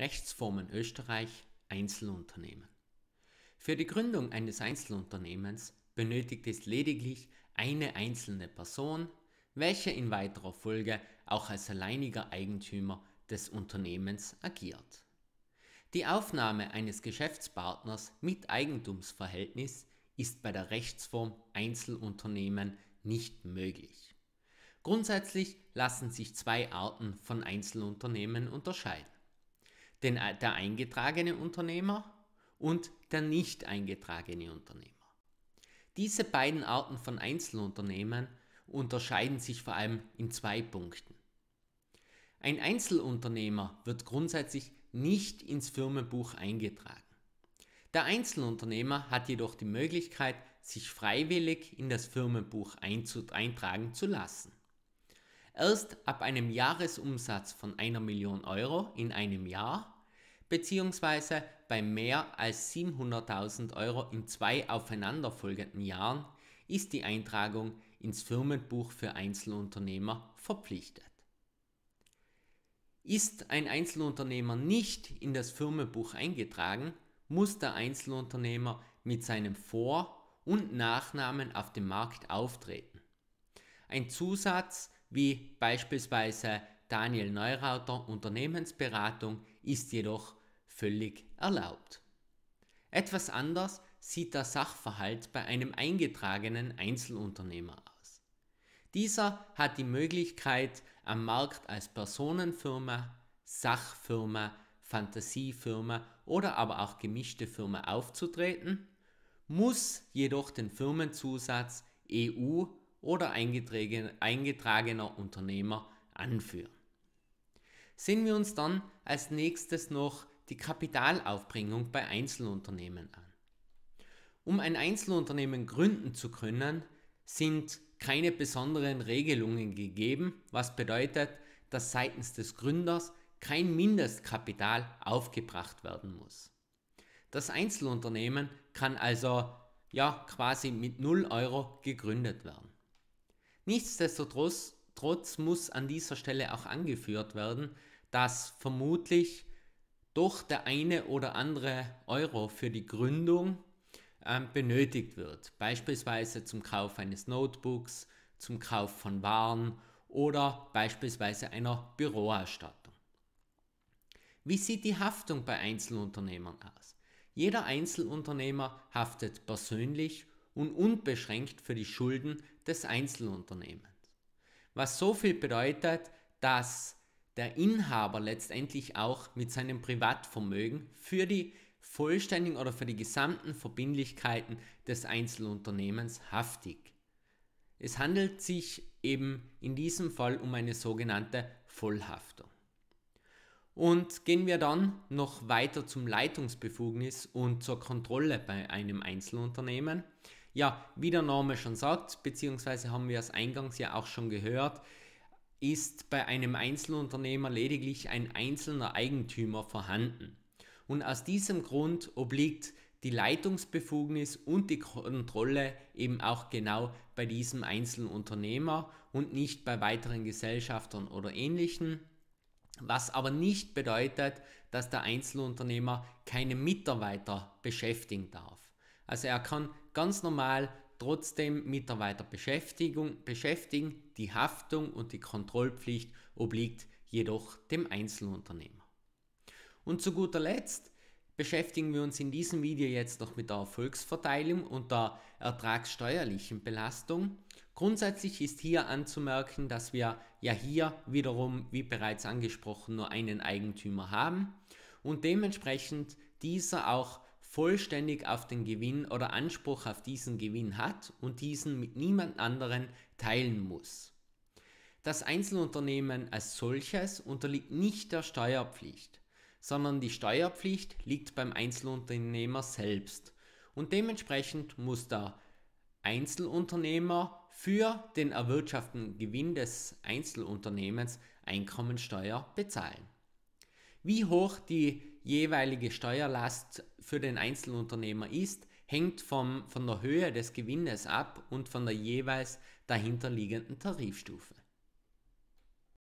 Rechtsformen Österreich Einzelunternehmen. Für die Gründung eines Einzelunternehmens benötigt es lediglich eine einzelne Person, welche in weiterer Folge auch als alleiniger Eigentümer des Unternehmens agiert. Die Aufnahme eines Geschäftspartners mit Eigentumsverhältnis ist bei der Rechtsform Einzelunternehmen nicht möglich. Grundsätzlich lassen sich zwei Arten von Einzelunternehmen unterscheiden den, äh, der eingetragene Unternehmer und der nicht eingetragene Unternehmer. Diese beiden Arten von Einzelunternehmen unterscheiden sich vor allem in zwei Punkten. Ein Einzelunternehmer wird grundsätzlich nicht ins Firmenbuch eingetragen. Der Einzelunternehmer hat jedoch die Möglichkeit, sich freiwillig in das Firmenbuch eintragen zu lassen erst ab einem Jahresumsatz von einer Million Euro in einem Jahr bzw. bei mehr als 700.000 Euro in zwei aufeinanderfolgenden Jahren ist die Eintragung ins Firmenbuch für Einzelunternehmer verpflichtet. Ist ein Einzelunternehmer nicht in das Firmenbuch eingetragen, muss der Einzelunternehmer mit seinem Vor- und Nachnamen auf dem Markt auftreten. Ein Zusatz wie beispielsweise Daniel Neurauter Unternehmensberatung ist jedoch völlig erlaubt. Etwas anders sieht der Sachverhalt bei einem eingetragenen Einzelunternehmer aus. Dieser hat die Möglichkeit, am Markt als Personenfirma, Sachfirma, Fantasiefirma oder aber auch gemischte Firma aufzutreten, muss jedoch den Firmenzusatz EU oder eingetragener Unternehmer anführen. Sehen wir uns dann als nächstes noch die Kapitalaufbringung bei Einzelunternehmen an. Um ein Einzelunternehmen gründen zu können, sind keine besonderen Regelungen gegeben, was bedeutet, dass seitens des Gründers kein Mindestkapital aufgebracht werden muss. Das Einzelunternehmen kann also ja quasi mit 0 Euro gegründet werden. Nichtsdestotrotz trotz muss an dieser Stelle auch angeführt werden, dass vermutlich doch der eine oder andere Euro für die Gründung äh, benötigt wird, beispielsweise zum Kauf eines Notebooks, zum Kauf von Waren oder beispielsweise einer Büroausstattung. Wie sieht die Haftung bei Einzelunternehmern aus? Jeder Einzelunternehmer haftet persönlich und unbeschränkt für die Schulden des Einzelunternehmens. Was so viel bedeutet, dass der Inhaber letztendlich auch mit seinem Privatvermögen für die vollständigen oder für die gesamten Verbindlichkeiten des Einzelunternehmens haftig. Es handelt sich eben in diesem Fall um eine sogenannte Vollhaftung. Und gehen wir dann noch weiter zum Leitungsbefugnis und zur Kontrolle bei einem Einzelunternehmen. Ja, wie der Name schon sagt, beziehungsweise haben wir es eingangs ja auch schon gehört, ist bei einem Einzelunternehmer lediglich ein einzelner Eigentümer vorhanden. Und aus diesem Grund obliegt die Leitungsbefugnis und die Kontrolle eben auch genau bei diesem Einzelunternehmer und nicht bei weiteren Gesellschaftern oder ähnlichen. Was aber nicht bedeutet, dass der Einzelunternehmer keine Mitarbeiter beschäftigen darf. Also er kann ganz normal trotzdem Mitarbeiter beschäftigen. Die Haftung und die Kontrollpflicht obliegt jedoch dem Einzelunternehmer. Und zu guter Letzt beschäftigen wir uns in diesem Video jetzt noch mit der Erfolgsverteilung und der ertragssteuerlichen Belastung. Grundsätzlich ist hier anzumerken, dass wir ja hier wiederum, wie bereits angesprochen, nur einen Eigentümer haben und dementsprechend dieser auch vollständig auf den Gewinn oder Anspruch auf diesen Gewinn hat und diesen mit niemand anderen teilen muss. Das Einzelunternehmen als solches unterliegt nicht der Steuerpflicht, sondern die Steuerpflicht liegt beim Einzelunternehmer selbst und dementsprechend muss der Einzelunternehmer für den erwirtschafteten Gewinn des Einzelunternehmens Einkommensteuer bezahlen. Wie hoch die jeweilige Steuerlast für den Einzelunternehmer ist, hängt vom, von der Höhe des Gewinnes ab und von der jeweils dahinterliegenden Tarifstufe.